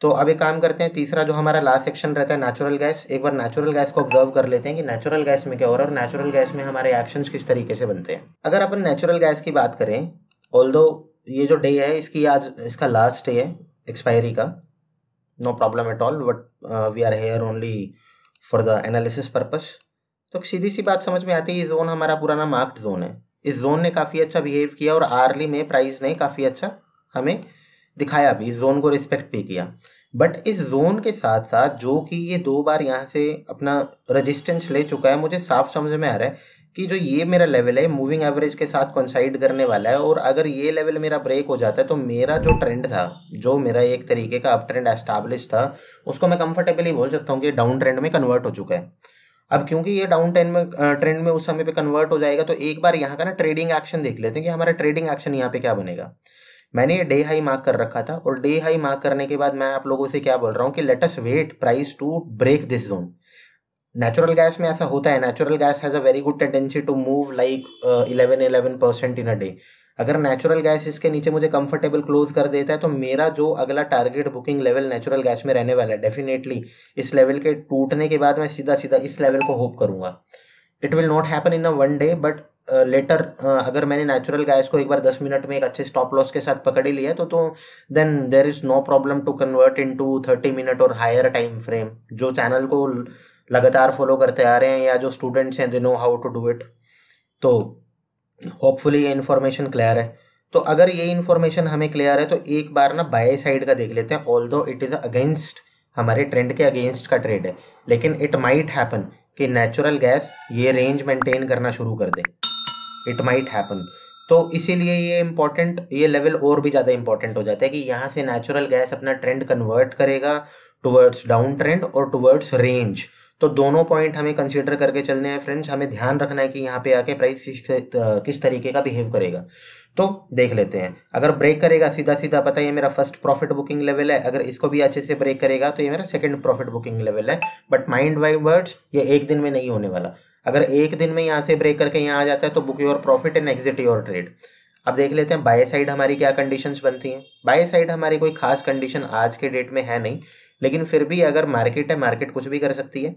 तो अब एक काम करते हैं तीसरा जो हमारा लास्ट सेक्शन रहता है नेचुरल गैस एक बार नेचुरल गैस को ऑब्जर्व कर लेते हैं कि नेचुरल गैस में क्या हो रहा है और नेचुरल गैस में हमारे एक्शन किस तरीके से बनते हैं अगर अपन नेचुरल गैस की बात करें ऑल ये जो डे है इसकी आज इसका लास्ट डे है एक्सपायरी का no problem at all but we are here only for the analysis purpose तो सीधी सी बात समझ में आती है ये जोन हमारा पुराना मार्क्ड जोन है इस जोन ने काफ़ी अच्छा बिहेव किया और आर्ली में प्राइस ने काफ़ी अच्छा हमें दिखाया भी इस जोन को रिस्पेक्ट भी किया बट इस जोन के साथ साथ जो कि ये दो बार यहाँ से अपना रजिस्टेंस ले चुका है मुझे साफ समझ में आ रहा है कि जो ये मेरा लेवल है मूविंग एवरेज के साथ कंसाइड करने वाला है और अगर ये लेवल मेरा ब्रेक हो जाता है तो मेरा जो ट्रेंड था जो मेरा एक तरीके का अप ट्रेंड एस्टाब्लिश था उसको मैं कंफर्टेबली बोल सकता हूँ कि डाउन ट्रेंड में कन्वर्ट हो चुका है अब क्योंकि ये डाउन ट्रेंड में ट्रेंड में उस समय पर कन्वर्ट हो जाएगा तो एक बार यहाँ का ना ट्रेडिंग एक्शन देख लेते हैं कि हमारा ट्रेडिंग एक्शन यहाँ पे क्या बनेगा मैंने ये डे हाई मार्क कर रखा था और डे हाई मार्क करने के बाद मैं आप लोगों से क्या बोल रहा हूँ कि let's wait price to break this zone natural gas में ऐसा होता है natural gas has a very good tendency to move like eleven eleven percent in a day अगर नेचुरल गैस इसके नीचे मुझे कंफर्टेबल क्लोज कर देता है तो मेरा जो अगला target booking level natural gas में रहने वाला है डेफिनेटली इस लेवल के टूटने के बाद मैं सीधा सीधा इस लेवल को होप करूंगा it will not happen in a one day but later अगर मैंने नेचुरल गैस को एक बार दस मिनट में एक अच्छे स्टॉप लॉस के साथ पकड़ ही लिया तो तो then there is no problem to convert into thirty minute और हायर टाइम फ्रेम जो चैनल को लगातार फॉलो करते आ रहे हैं या जो स्टूडेंट्स हैं they know how to do it तो होपफुली ये इन्फॉर्मेशन क्लियर है तो अगर ये इन्फॉर्मेशन हमें क्लियर है तो एक बार ना बाय साइड का देख लेते हैं although it is against हमारे ट्रेंड के अगेंस्ट का ट्रेड है लेकिन इट माइट हैपन कि नेचुरल गैस ये रेंज मेंटेन करना शुरू कर दे इट माइट हैपन तो इसीलिए ये इम्पॉर्टेंट ये लेवल और भी ज़्यादा इंपॉर्टेंट हो जाता है कि यहाँ से नेचुरल गैस अपना ट्रेंड कन्वर्ट करेगा टुवर्ड्स डाउन ट्रेंड और टुवर्ड्स रेंज तो दोनों पॉइंट हमें कंसीडर करके चलने हैं फ्रेंड्स हमें ध्यान रखना है कि यहाँ पे आके प्राइस किस तरीके का बिहेव करेगा तो देख लेते हैं अगर ब्रेक करेगा सीधा सीधा पता है मेरा फर्स्ट प्रॉफिट बुकिंग लेवल है अगर इसको भी अच्छे से ब्रेक करेगा तो ये मेरा सेकंड प्रॉफिट बुकिंग लेवल है बट माइंड वाई वर्ड्स ये एक दिन में नहीं होने वाला अगर एक दिन में यहाँ से ब्रेक करके यहाँ आ जाता है तो book your profit and exit your trade अब देख लेते हैं बाय साइड हमारी क्या कंडीशंस बनती हैं बाय साइड हमारी कोई खास कंडीशन आज के डेट में है नहीं लेकिन फिर भी अगर मार्केट है मार्केट कुछ भी कर सकती है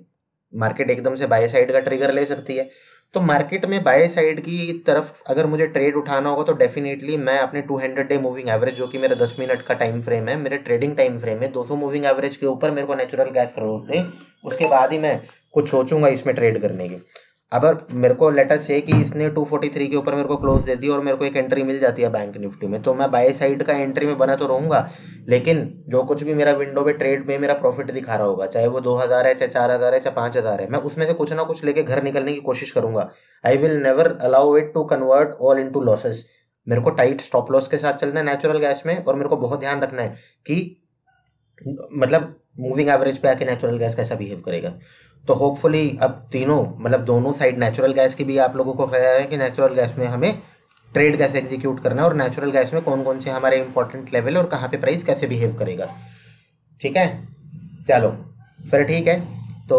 मार्केट एकदम से बाय साइड का ट्रिगर ले सकती है तो मार्केट में बाय साइड की तरफ अगर मुझे ट्रेड उठाना होगा तो डेफिनेटली मैं अपने 200 डे मूविंग एवरेज जो कि मेरा 10 मिनट का टाइम फ्रेम है मेरे ट्रेडिंग टाइम फ्रेम है 200 मूविंग एवरेज के ऊपर मेरे को नेचुरल गैस क्लोज दे उसके बाद ही मैं कुछ सोचूंगा इसमें ट्रेड करने की अब मेरे को लेटेस्ट है कि इसने 243 के ऊपर मेरे को क्लोज दे दी और मेरे को एक एंट्री मिल जाती है बैंक निफ्टी में तो मैं बाय साइड का एंट्री में बना तो रहूंगा लेकिन जो कुछ भी मेरा विंडो पे ट्रेड में मेरा प्रॉफिट दिखा रहा होगा चाहे वो 2000 है चाहे 4000 है चाहे पाँच हज़ार है मैं उसमें से कुछ ना कुछ लेके घर निकलने की कोशिश करूंगा I will never allow it to convert all into losses मेरे को टाइट स्टॉप लॉस के साथ चलना है नेचुरल गैस में और मेरे को बहुत ध्यान रखना है कि मतलब मूविंग एवरेज पे आके नेचुरल गैस कैसा बिहेव करेगा तो होपफुली अब तीनों मतलब दोनों साइड नेचुरल गैस की भी आप लोगों को रहा है कि नेचुरल गैस में हमें ट्रेड कैसे एग्जीक्यूट करना है और नेचुरल गैस में कौन कौन से हमारे इंपॉर्टेंट लेवल और कहाँ पे प्राइस कैसे बिहेव करेगा ठीक है चलो फिर ठीक है तो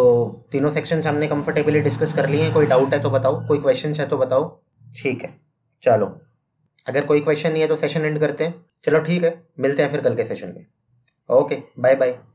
तीनों सेक्शन हमने कंफर्टेबली डिस्कस कर लिए हैं कोई डाउट है तो बताओ कोई क्वेश्चन है तो बताओ ठीक है चलो अगर कोई क्वेश्चन नहीं है तो सेशन एंड करते हैं चलो ठीक है मिलते हैं फिर कल के सेशन में ओके बाय बाय